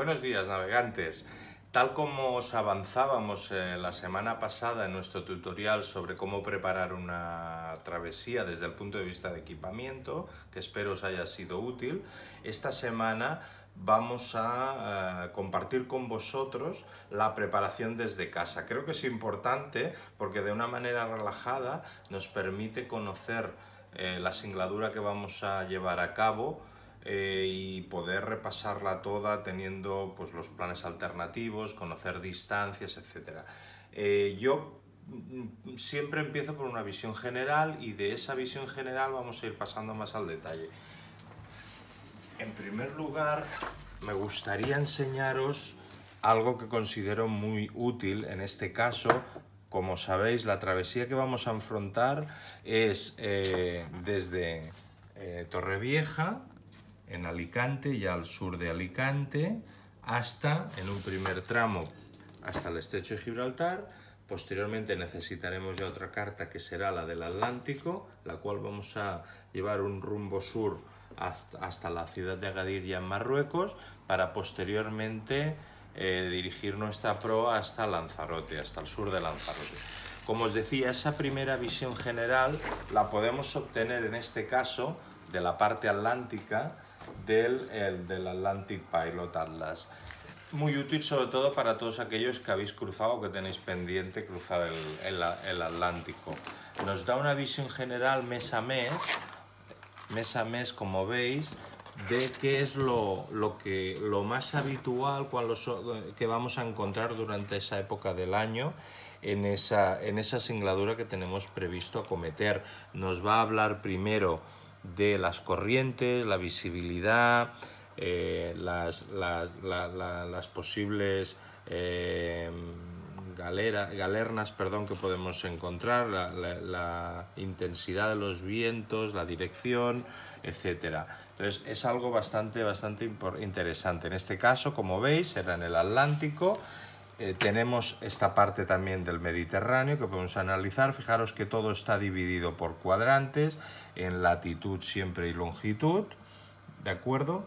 Buenos días, navegantes. Tal como os avanzábamos eh, la semana pasada en nuestro tutorial sobre cómo preparar una travesía desde el punto de vista de equipamiento, que espero os haya sido útil, esta semana vamos a eh, compartir con vosotros la preparación desde casa. Creo que es importante porque de una manera relajada nos permite conocer eh, la singladura que vamos a llevar a cabo eh, y poder repasarla toda teniendo pues, los planes alternativos, conocer distancias, etc. Eh, yo mm, siempre empiezo por una visión general y de esa visión general vamos a ir pasando más al detalle. En primer lugar, me gustaría enseñaros algo que considero muy útil en este caso. Como sabéis, la travesía que vamos a enfrentar es eh, desde Torrevieja en Alicante y al sur de Alicante, hasta, en un primer tramo, hasta el estrecho de Gibraltar. Posteriormente necesitaremos ya otra carta que será la del Atlántico, la cual vamos a llevar un rumbo sur hasta la ciudad de Agadir y en Marruecos, para posteriormente eh, dirigir nuestra proa hasta Lanzarote, hasta el sur de Lanzarote. Como os decía, esa primera visión general la podemos obtener en este caso de la parte atlántica del, el, del Atlantic Pilot Atlas. Muy útil sobre todo para todos aquellos que habéis cruzado o que tenéis pendiente cruzar el, Atlántico. Nos da una visión general mes a mes, mes a mes como veis, de qué es lo, que, lo más habitual cuando que vamos a encontrar durante esa época del año en esa, en esa singladura que tenemos previsto acometer. Nos va a hablar primero de las corrientes, la visibilidad, eh, las, posibles eh, galernas que podemos encontrar, la, intensidad de los vientos, la dirección, etc. Entonces es algo bastante, bastante interesante. En este caso, como veis, era en el Atlántico eh, tenemos esta parte también del Mediterráneo que podemos analizar. Fijaros que todo está dividido por cuadrantes en latitud siempre y longitud, ¿de acuerdo?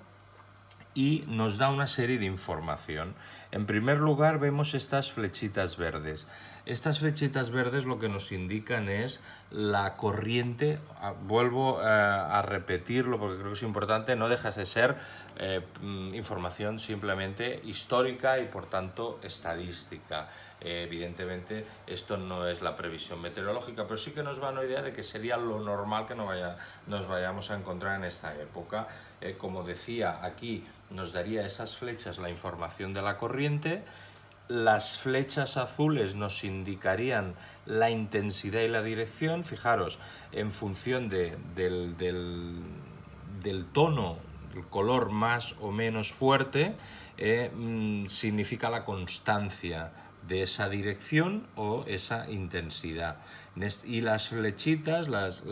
Y nos da una serie de información. En primer lugar vemos estas flechitas verdes. Estas flechitas verdes lo que nos indican es la corriente, ah, vuelvo eh, a repetirlo porque creo que es importante, no deja de ser eh, mm, información simplemente histórica y por tanto estadística. Eh, evidentemente esto no es la previsión meteorológica, pero sí que nos da una idea de que sería lo normal que vaya, nos vayamos a encontrar en esta época. como decía, aquí nos daría esas flechas la información de la corriente las flechas azules nos indicarían la intensidad y la dirección. Fijaros, en función del, del, del, tono, el color más o menos fuerte, eh, mm, significa la constancia de esa dirección o esa intensidad. Y las flechitas, las,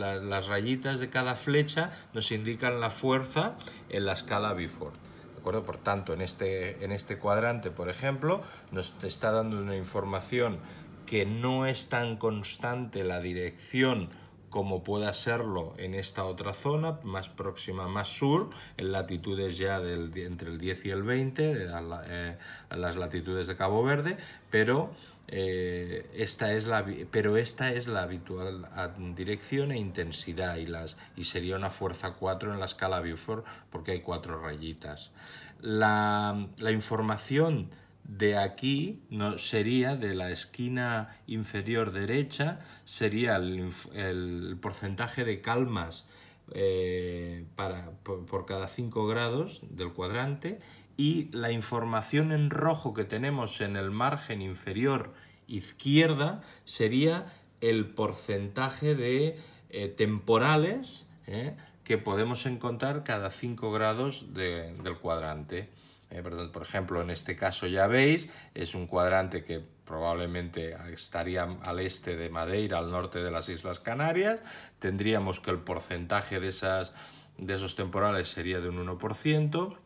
rayitas de cada flecha nos indican la fuerza en la escala Bifort. Por tanto, en este, en este cuadrante, por ejemplo, nos está dando una información que no es tan constante la dirección como pueda serlo en esta otra zona, más próxima, más sur, en latitudes ya del, entre el 10 y el 20, eh, las latitudes de Cabo Verde, pero eh, esta es pero esta es la habitual dirección e intensidad y, las, y sería una fuerza 4 en la escala Beaufort porque hay cuatro rayitas. La, información de aquí no, sería de la esquina inferior derecha, sería el, porcentaje de calmas eh, por, cada 5 grados del cuadrante y la información en rojo que tenemos en el margen inferior izquierda sería el porcentaje de eh, temporales eh, que podemos encontrar cada 5 grados del cuadrante. Eh, por ejemplo, en este caso ya veis, es un cuadrante que probablemente estaría al este de Madeira, al norte de las Islas Canarias. Tendríamos que el porcentaje de, esas, de esos temporales sería de un 1%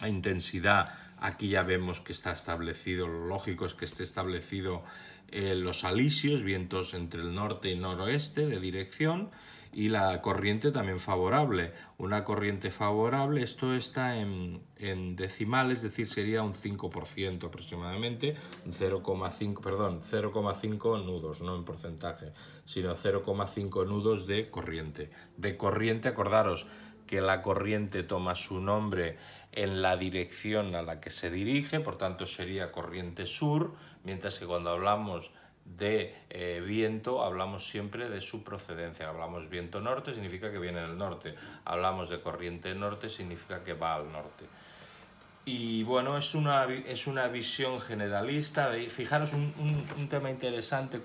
a intensidad, aquí ya vemos que está establecido, lo lógico es que esté establecido eh, los alisios, vientos entre el norte y noroeste de dirección, y la corriente también favorable. Una corriente favorable, esto está en, en decimal, es decir, sería un 5% aproximadamente, 0,5, perdón, 0,5 nudos, no en porcentaje, sino 0,5 nudos de corriente. De corriente, acordaros que la corriente toma su nombre en la dirección a la que se dirige, por tanto sería corriente sur, mientras que cuando hablamos de eh, viento hablamos siempre de su procedencia. Hablamos viento norte, significa que viene del norte. Hablamos de corriente norte, significa que va al norte. Y bueno, es una, es una visión generalista. Fijaros, un, tema interesante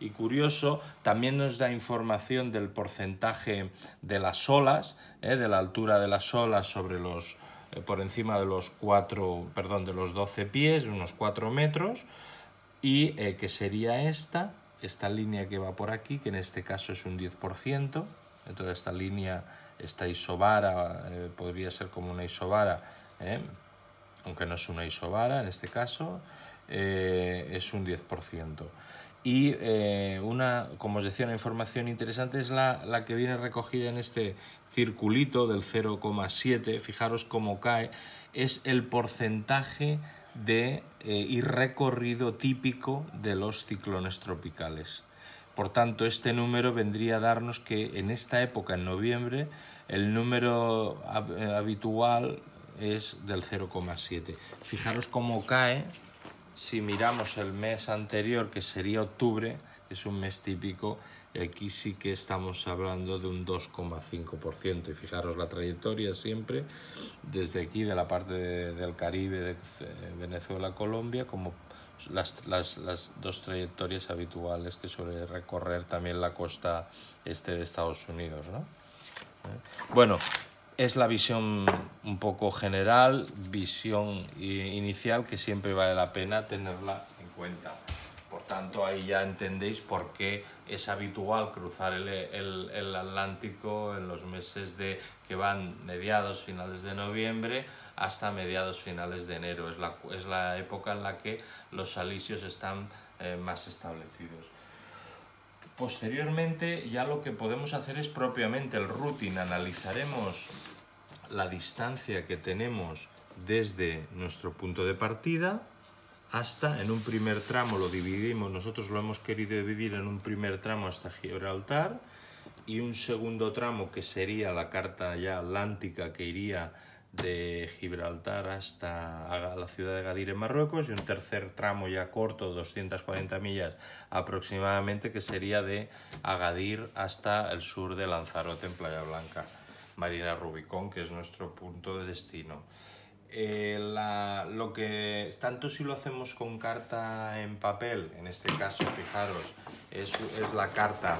y curioso, también nos da información del porcentaje de las olas, eh, de la altura de las olas sobre los, eh, por encima de los cuatro perdón, de los 12 pies, unos 4 metros, y eh, que sería esta, esta línea que va por aquí, que en este caso es un 10%, entonces esta línea, esta isobara, eh, podría ser como una isobara, aunque no es una isobara en este caso, es un 10% y eh, una, como os decía, una información interesante es la, que viene recogida en este circulito del 0,7, fijaros cómo cae, es el porcentaje de eh, y recorrido típico de los ciclones tropicales. Por tanto, este número vendría a darnos que en esta época, en noviembre, el número eh, habitual es del 0,7. Fijaros cómo cae si miramos el mes anterior, que sería octubre, que es un mes típico, aquí sí que estamos hablando de un 2,5%. Y fijaros la trayectoria siempre, desde aquí, de la parte del Caribe, de Venezuela, Colombia, como las, las, las, dos trayectorias habituales que suele recorrer también la costa este de Estados Unidos. ¿no? ¿Eh? Bueno, es la visión un poco general, visión inicial que siempre vale la pena tenerla en cuenta. Por tanto, ahí ya entendéis por qué es habitual cruzar el, Atlántico en los meses de, que van mediados, finales de noviembre hasta mediados, finales de enero. Es la, época en la que los alisios están eh, más establecidos. Posteriormente ya lo que podemos hacer es propiamente el routing. Analizaremos la distancia que tenemos desde nuestro punto de partida hasta en un primer tramo lo dividimos, nosotros lo hemos querido dividir en un primer tramo hasta Gibraltar y un segundo tramo que sería la carta ya atlántica que iría de Gibraltar hasta la ciudad de Gadir en Marruecos y un tercer tramo ya corto, 240 millas aproximadamente, que sería de Agadir hasta el sur de Lanzarote en Playa Blanca, Marina Rubicón, que es nuestro punto de destino. Eh, lo que tanto si lo hacemos con carta en papel, en este caso, fijaros, es, la carta,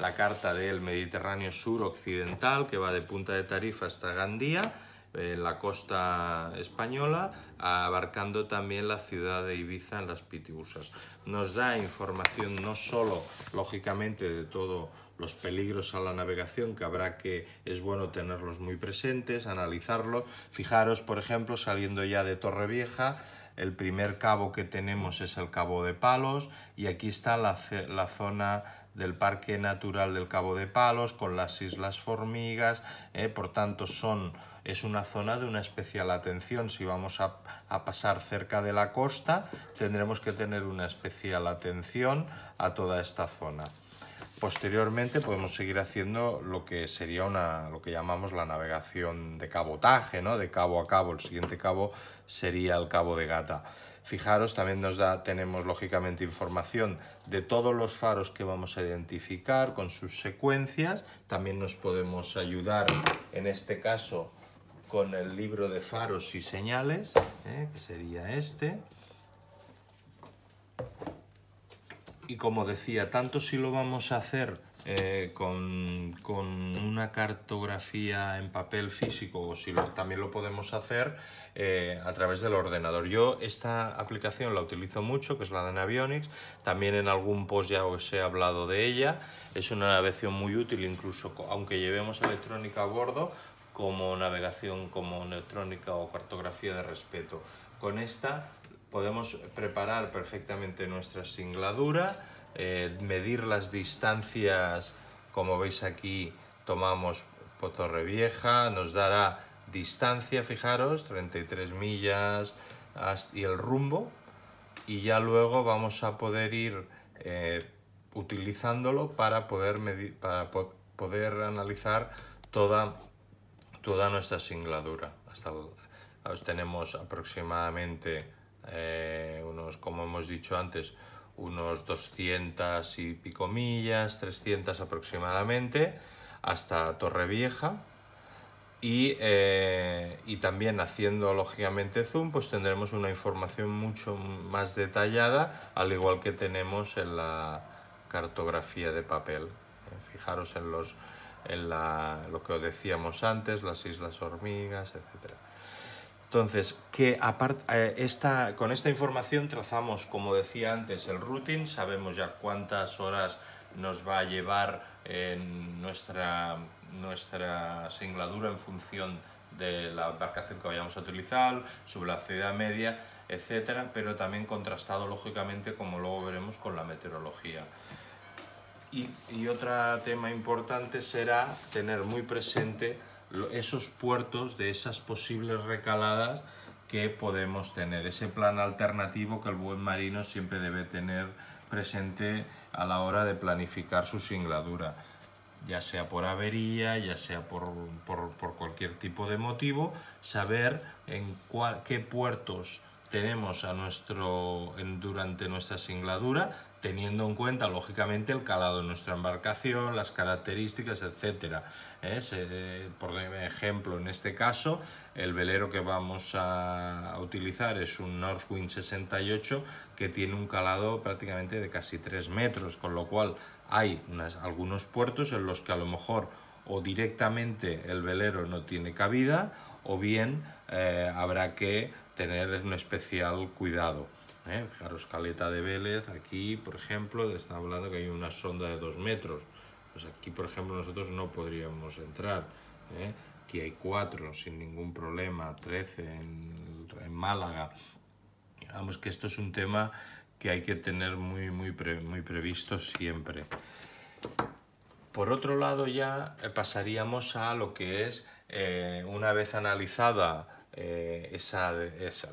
la carta del Mediterráneo Sur Occidental que va de Punta de Tarifa hasta Gandía, en la costa española, abarcando también la ciudad de Ibiza en las Pitibusas. Nos da información no solo, lógicamente, de todos los peligros a la navegación, que habrá que, es bueno tenerlos muy presentes, analizarlos. Fijaros, por ejemplo, saliendo ya de Torrevieja, el primer cabo que tenemos es el cabo de Palos y aquí está la, zona del Parque Natural del Cabo de Palos, con las Islas Formigas, eh, por tanto son, es una zona de una especial atención. Si vamos a, pasar cerca de la costa, tendremos que tener una especial atención a toda esta zona. Posteriormente podemos seguir haciendo lo que sería una, lo que llamamos la navegación de cabotaje, ¿no? de cabo a cabo. El siguiente cabo sería el cabo de gata. Fijaros, también nos da, tenemos lógicamente información de todos los faros que vamos a identificar con sus secuencias. También nos podemos ayudar, en este caso, con el libro de faros y señales, ¿eh? que sería este. Y como decía, tanto si lo vamos a hacer eh, con, una cartografía en papel físico o si también lo podemos hacer eh, a través del ordenador. Yo esta aplicación la utilizo mucho, que es la de Navionics, también en algún post ya os he hablado de ella, es una navegación muy útil incluso aunque llevemos electrónica a bordo como navegación, como electrónica o cartografía de respeto. Con esta podemos preparar perfectamente nuestra singladura, eh, medir las distancias, como veis aquí tomamos Vieja, nos dará distancia, fijaros, 33 millas y el rumbo, y ya luego vamos a poder ir eh, utilizándolo para poder, medir, para poder analizar toda, toda nuestra singladura. Hasta tenemos aproximadamente eh, unos, como hemos dicho antes, unos 200 y pico millas, 300 aproximadamente, hasta Torrevieja. Y, eh, y también haciendo lógicamente zoom, pues tendremos una información mucho más detallada, al igual que tenemos en la cartografía de papel. Eh, fijaros en, los, en la, lo que os decíamos antes, las islas hormigas, etcétera. Entonces, eh, con esta información trazamos, como decía antes, el routing, sabemos ya cuántas horas nos va a llevar nuestra, nuestra singladura en función de la embarcación que vayamos a utilizar, su velocidad media, etcétera, pero también contrastado lógicamente, como luego veremos, con la meteorología. y otro tema importante será tener muy presente esos puertos de esas posibles recaladas que podemos tener, ese plan alternativo que el buen marino siempre debe tener presente a la hora de planificar su singladura, ya sea por avería, ya sea por, cualquier tipo de motivo, saber en qué puertos tenemos a nuestro, durante nuestra singladura, teniendo en cuenta, lógicamente, el calado de nuestra embarcación, las características, etc. ¿eh? por ejemplo, en este caso, el velero que vamos a utilizar es un Northwind 68 que tiene un calado prácticamente de casi 3 metros, con lo cual hay algunos puertos en los que a lo mejor o directamente el velero no tiene cabida o bien eh, habrá que tener un especial cuidado. ¿eh? Fijaros, Caleta de Vélez, aquí, por ejemplo, está hablando que hay una sonda de dos metros. Pues aquí, por ejemplo, nosotros no podríamos entrar. ¿eh? Aquí hay cuatro sin ningún problema, 13 en, Málaga. Digamos que esto es un tema que hay que tener muy, muy, muy previsto siempre. Por otro lado, ya eh, pasaríamos a lo que es, una vez analizada eh,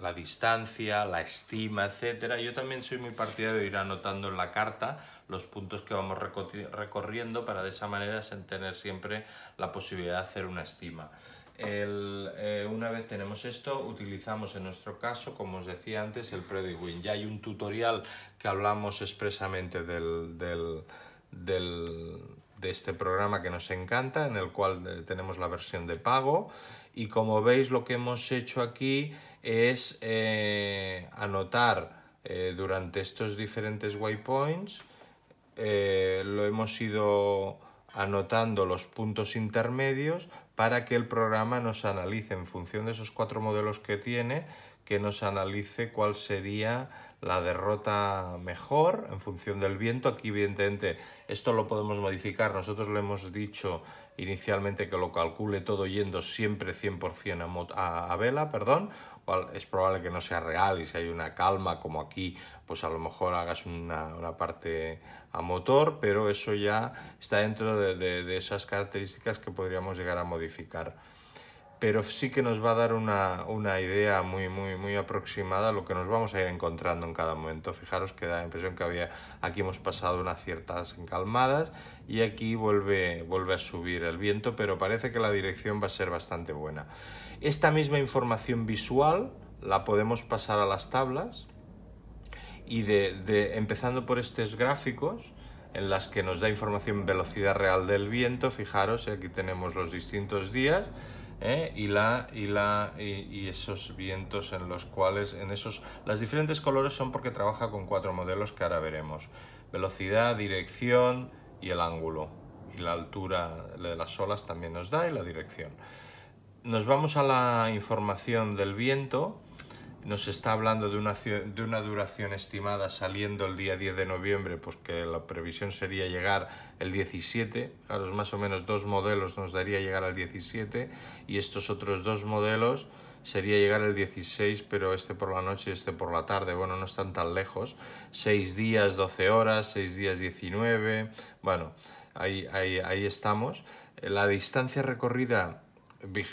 la distancia, la estima, etc. Yo también soy muy partidario de ir anotando en la carta los puntos que vamos recorriendo para de esa manera tener siempre la posibilidad de hacer una estima. Eh, una vez tenemos esto, utilizamos en nuestro caso, como os decía antes, el Win. Ya hay un tutorial que hablamos expresamente de este programa que nos encanta, en el cual eh, tenemos la versión de pago y como veis lo que hemos hecho aquí es eh, anotar eh, durante estos diferentes waypoints eh, lo hemos ido anotando los puntos intermedios para que el programa nos analice en función de esos cuatro modelos que tiene que nos analice cuál sería la derrota mejor en función del viento. Aquí evidentemente esto lo podemos modificar. Nosotros le hemos dicho inicialmente que lo calcule todo yendo siempre 100% a, vela, perdón. Es probable que no sea real y si hay una calma como aquí, pues a lo mejor hagas una, parte a motor, pero eso ya está dentro de esas características que podríamos llegar a modificar pero sí que nos va a dar una, idea muy, muy, muy aproximada a lo que nos vamos a ir encontrando en cada momento. Fijaros que da la impresión que había, aquí hemos pasado unas ciertas encalmadas y aquí vuelve, vuelve a subir el viento, pero parece que la dirección va a ser bastante buena. Esta misma información visual la podemos pasar a las tablas y de, de empezando por estos gráficos, en las que nos da información velocidad real del viento, fijaros, aquí tenemos los distintos días, ¿eh? y, la, y, y, esos vientos en los cuales, en esos, las diferentes colores son porque trabaja con cuatro modelos que ahora veremos. Velocidad, dirección y el ángulo. Y la altura de las olas también nos da y la dirección. Nos vamos a la información del viento nos está hablando de una, de una duración estimada saliendo el día 10 de noviembre, pues que la previsión sería llegar el 17, a los más o menos dos modelos nos daría llegar al 17 y estos otros dos modelos sería llegar el 16, pero este por la noche y este por la tarde, bueno, no están tan lejos, Seis días 12 horas, seis días 19, bueno, ahí, ahí estamos. La distancia recorrida,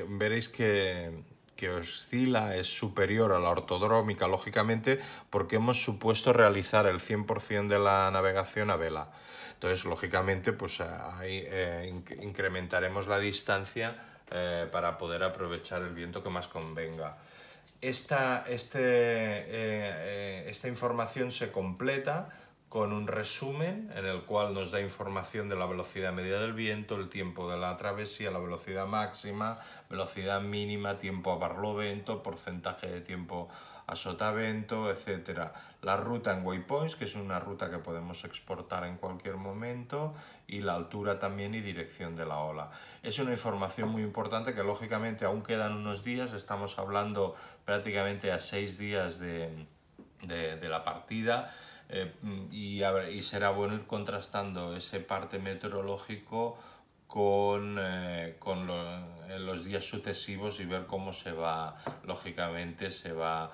veréis que que oscila es superior a la ortodrómica, lógicamente, porque hemos supuesto realizar el 100% de la navegación a vela. Entonces, lógicamente, pues eh, ahí eh, incrementaremos la distancia eh, para poder aprovechar el viento que más convenga. esta este, información se completa con un resumen en el cual nos da información de la velocidad media del viento, el tiempo de la travesía, la velocidad máxima, velocidad mínima, tiempo a barlovento, porcentaje de tiempo a sotavento, etc. La ruta en waypoints, que es una ruta que podemos exportar en cualquier momento, y la altura también y dirección de la ola. Es una información muy importante que lógicamente aún quedan unos días, estamos hablando prácticamente a seis días de, de la partida, eh, mm, y, será bueno ir contrastando ese parte meteorológico con, eh, eh, los días sucesivos y ver cómo se va, lógicamente, se va,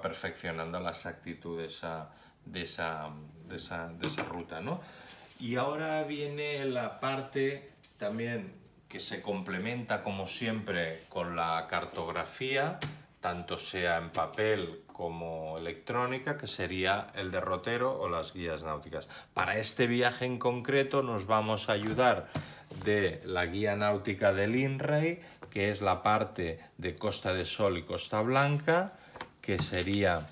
perfeccionando la exactitud de esa, ruta. Y ahora viene la parte también que se complementa como siempre con la cartografía, tanto sea en papel como electrónica, que sería el derrotero o las guías náuticas. Para este viaje en concreto nos vamos a ayudar de la guía náutica del INREI, que es la parte de Costa del Sol y Costa Blanca, que sería,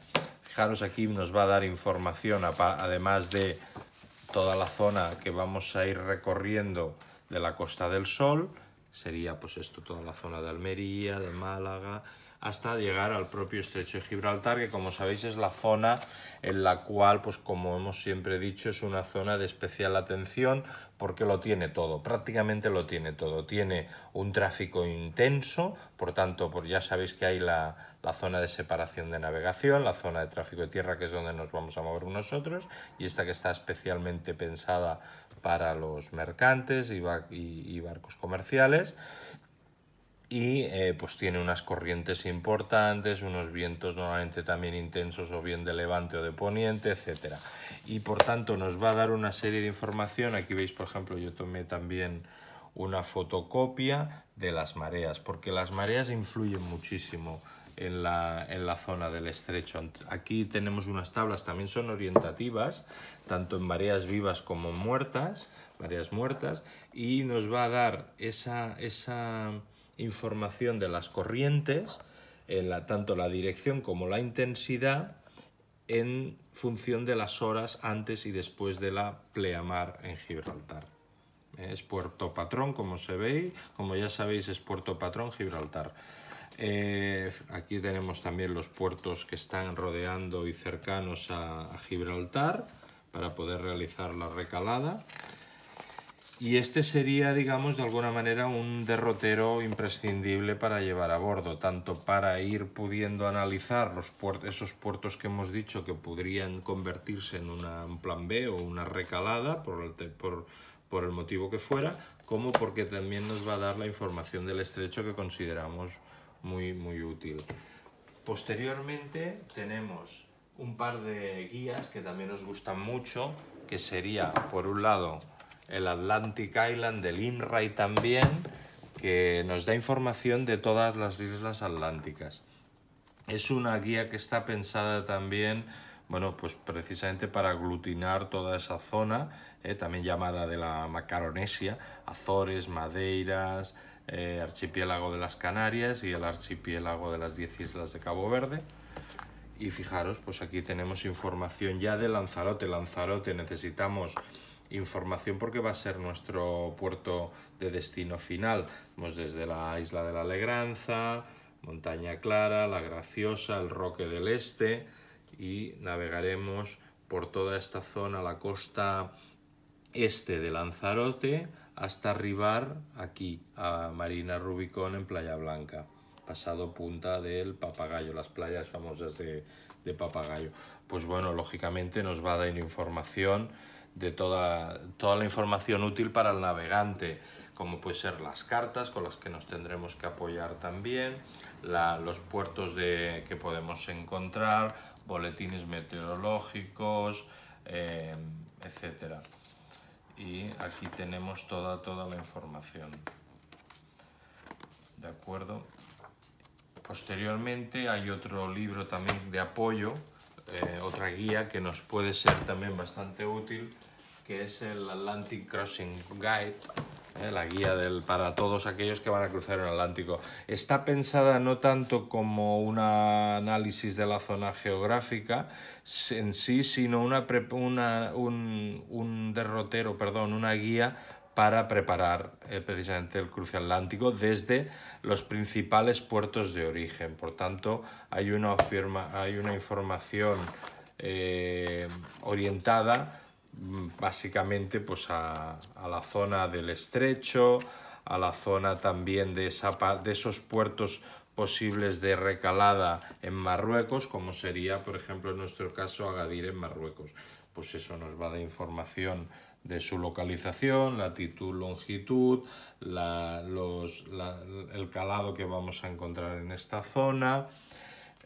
fijaros aquí nos va a dar información, además de toda la zona que vamos a ir recorriendo de la Costa del Sol, sería pues esto, toda la zona de Almería, de Málaga, hasta llegar al propio estrecho de Gibraltar, que como sabéis es la zona en la cual, pues como hemos siempre dicho, es una zona de especial atención porque lo tiene todo, prácticamente lo tiene todo. Tiene un tráfico intenso, por tanto, pues ya sabéis que hay la, zona de separación de navegación, la zona de tráfico de tierra, que es donde nos vamos a mover nosotros, y esta que está especialmente pensada para los mercantes y, y barcos comerciales y eh, pues tiene unas corrientes importantes, unos vientos normalmente también intensos o bien de levante o de poniente, etc. Y por tanto nos va a dar una serie de información, aquí veis por ejemplo yo tomé también una fotocopia de las mareas, porque las mareas influyen muchísimo en la, zona del estrecho. Aquí tenemos unas tablas, también son orientativas, tanto en mareas vivas como muertas, mareas muertas, y nos va a dar esa, esa información de las corrientes, tanto la dirección como la intensidad, en función de las horas antes y después de la pleamar en Gibraltar. Es Puerto Patrón, como se ve, como ya sabéis es Puerto Patrón, Gibraltar. Eh, aquí tenemos también los puertos que están rodeando y cercanos a Gibraltar para poder realizar la recalada. Y este sería, digamos, de alguna manera un derrotero imprescindible para llevar a bordo, tanto para ir pudiendo analizar los esos puertos que hemos dicho que podrían convertirse en un plan B o una recalada, por el, por el motivo que fuera, como porque también nos va a dar la información del estrecho que consideramos muy, muy útil. Posteriormente tenemos un par de guías que también nos gustan mucho, que sería, por un lado, el Atlantic Island del INRAI también, que nos da información de todas las islas atlánticas. Es una guía que está pensada también, bueno, pues precisamente para aglutinar toda esa zona, eh, también llamada de la Macaronesia, Azores, Madeiras, eh, archipiélago de las Canarias y el archipiélago de las 10 islas de Cabo Verde. Y fijaros, pues aquí tenemos información ya de Lanzarote. Lanzarote necesitamos información porque va a ser nuestro puerto de destino final. Vamos desde la isla de la Alegranza, Montaña Clara, La Graciosa, el Roque del Este y navegaremos por toda esta zona, la costa este de Lanzarote, hasta arribar aquí a Marina Rubicón en Playa Blanca, pasado punta del Papagayo, las playas famosas de, de Papagayo. Pues bueno, lógicamente nos va a dar información de toda, toda la información útil para el navegante, como puede ser las cartas con las que nos tendremos que apoyar también, los puertos de, que podemos encontrar, boletines meteorológicos, eh, etcétera Y aquí tenemos toda, la información. ¿De acuerdo? Posteriormente hay otro libro también de apoyo, eh, otra guía que nos puede ser también bastante útil, que es el Atlantic Crossing Guide, eh, la guía del, para todos aquellos que van a cruzar el Atlántico. Está pensada no tanto como un análisis de la zona geográfica en sí, sino una, un, derrotero, perdón, una guía para preparar eh, precisamente el cruce atlántico desde los principales puertos de origen. Por tanto, hay una, firma, hay una información eh, orientada básicamente pues a, la zona del estrecho, a la zona también de, esos puertos posibles de recalada en Marruecos, como sería, por ejemplo, en nuestro caso, Agadir en Marruecos. Pues eso nos va a dar información de su localización, latitud, longitud, la, el calado que vamos a encontrar en esta zona,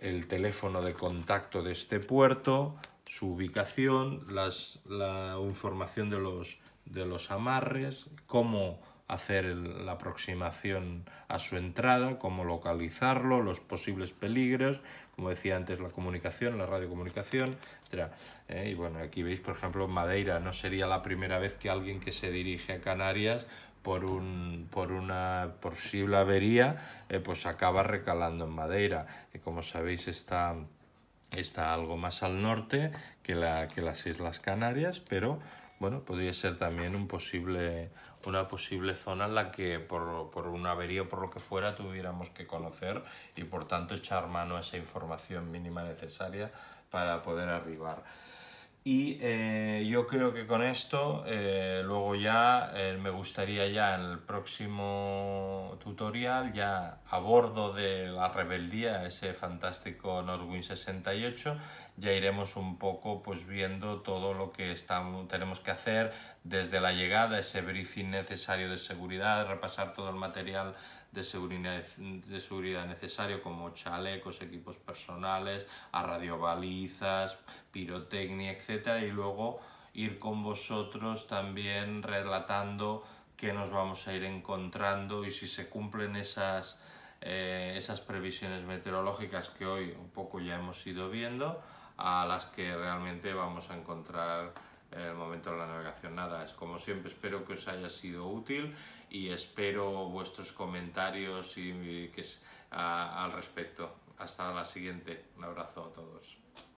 el teléfono de contacto de este puerto, su ubicación, la información de los, de los amarres, cómo hacer la aproximación a su entrada, cómo localizarlo, los posibles peligros, como decía antes, la comunicación, la radiocomunicación, etc. Eh, y bueno, aquí veis, por ejemplo, Madeira, no sería la primera vez que alguien que se dirige a Canarias por, un, por una posible avería, eh, pues acaba recalando en Madeira. Y eh, como sabéis, está está algo más al norte que, las Islas Canarias, pero bueno, podría ser también una posible zona en la que por, por un averío, por lo que fuera, tuviéramos que conocer y por tanto echar mano a esa información mínima necesaria para poder arribar. Y eh, yo creo que con esto, eh, luego ya eh, me gustaría ya en el próximo tutorial, ya a bordo de la rebeldía, ese fantástico Norwin 68, ya iremos un poco pues viendo todo lo que estamos, tenemos que hacer desde la llegada, ese briefing necesario de seguridad, repasar todo el material de seguridad, necesario como chalecos, equipos personales, a radiobalizas, pirotecnia, etc. Y luego ir con vosotros también relatando qué nos vamos a ir encontrando y si se cumplen esas, eh, esas previsiones meteorológicas que hoy un poco ya hemos ido viendo, a las que realmente vamos a encontrar en el momento de la navegación. Nada, es como siempre, espero que os haya sido útil y espero vuestros comentarios y, que, al respecto. Hasta la siguiente. Un abrazo a todos.